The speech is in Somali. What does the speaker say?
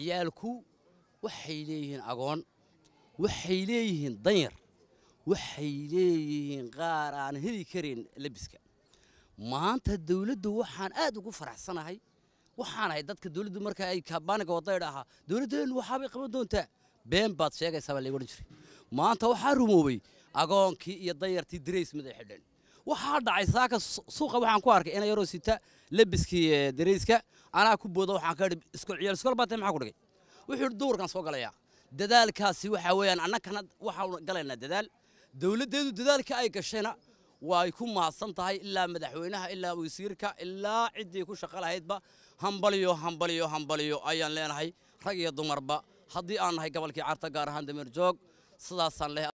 ciyaalku waxay leeyihiin agoon waxay leeyihiin danyar waxay leeyihiin qaar aan heli karin labiska maanta dawladdu waxaan aad ugu faraxsanahay waxaanahay dadka dawladdu marka ay kabaaniga wadayda ahaa dowladdeenu waxaabay qaban doontaa been baad sheegaysaabaa layga odhan jiray maanta waxaa rumoobay agoonkii iyo danyartii darays mid ay xidheen waxaa dhacay saaka suuqa waxaan ku arkay ina yaroo sita labiskii eh, dariiska anaa ku booda waxaan ka idhi iskul ciyaal maxaa ku dhigay wuxuu yidhi soo galayaa dadaalkaasi waxaa weeyaan annagana waxaanu galaynaa dadaal dowladdeedu dadaalka ay gashayna way ku mahadsan tahay ilaa madaxweynaha ilaa wasiirka ilaa ciddii ku shaqo lahaydba hambalyo hambalyo hambalyo ayaan leenahay rag iyo dumarba haddii aan nahay gobolkii carta gaar ahaan dameer sidaasaan leh